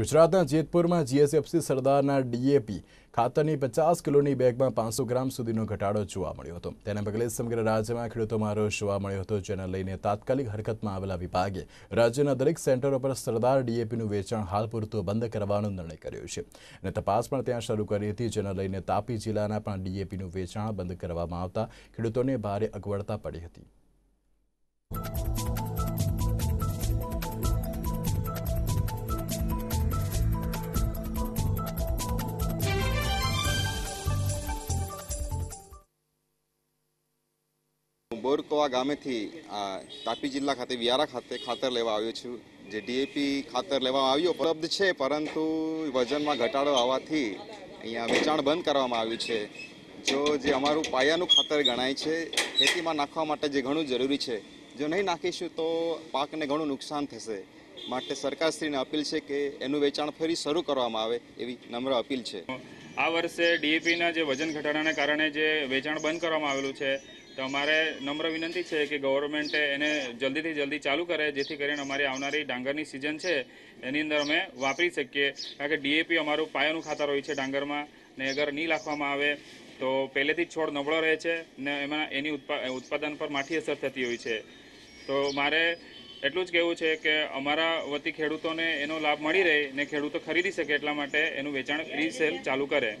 ગુજરાતના જેતપુરમાં GSFC સરદારના DAP ખાતરની પચાસ કિલોની બેગમાં પાંચસો ગ્રામ સુધીનો ઘટાડો જોવા મળ્યો હતો તેના પગલે સમગ્ર રાજ્યમાં ખેડૂતોમાં રોષ જોવા મળ્યો હતો જેને લઈને તાત્કાલિક હરકતમાં આવેલા વિભાગે રાજ્યના દરેક સેન્ટરો પર સરદાર ડીએપીનું વેચાણ હાલ પૂરતું બંધ કરવાનો નિર્ણય કર્યો છે અને તપાસ પણ ત્યાં શરૂ કરી હતી જેને લઈને તાપી જિલ્લાના પણ ડીએપીનું વેચાણ બંધ કરવામાં આવતા ખેડૂતોને ભારે અગવડતા પડી હતી હું બોરતોવા ગામેથી તાપી જિલ્લા ખાતે વ્યારા ખાતે ખાતર લેવા આવ્યો છું જે ડીએપી ખાતર લેવામાં આવ્યું ઉપલબ્ધ છે પરંતુ વજનમાં ઘટાડો આવવાથી અહીંયા વેચાણ બંધ કરવામાં આવ્યું છે જો જે અમારું પાયાનું ખાતર ગણાય છે ખેતીમાં નાખવા માટે જે ઘણું જરૂરી છે જો નહીં નાખીશું તો પાકને ઘણું નુકસાન થશે માટે સરકારશ્રીને અપીલ છે કે એનું વેચાણ ફરી શરૂ કરવામાં આવે એવી નમ્ર અપીલ છે આ વર્ષે ડીએપીના જે વજન ઘટાડાના કારણે જે વેચાણ બંધ કરવામાં આવેલું છે તો અમારે નમ્ર વિનંતી છે કે ગવર્મેન્ટે એને જલ્દીથી જલ્દી ચાલુ કરે જેથી કરીને અમારી આવનારી ડાંગરની સિઝન છે એની અંદર અમે વાપરી શકીએ કારણ કે ડીએપી અમારું પાયાનું ખાતર હોય છે ડાંગરમાં ને અગર નહીં નાખવામાં આવે તો પહેલેથી જ છોડ નબળો રહે છે ને એમાં એની ઉત્પાદન પર માઠી અસર થતી હોય છે તો મારે એટલું જ કહેવું છે કે અમારા વતી ખેડૂતોને એનો લાભ મળી રહે ને ખેડૂતો ખરીદી શકે એટલા માટે એનું વેચાણ પ્રી સેલ ચાલુ કરે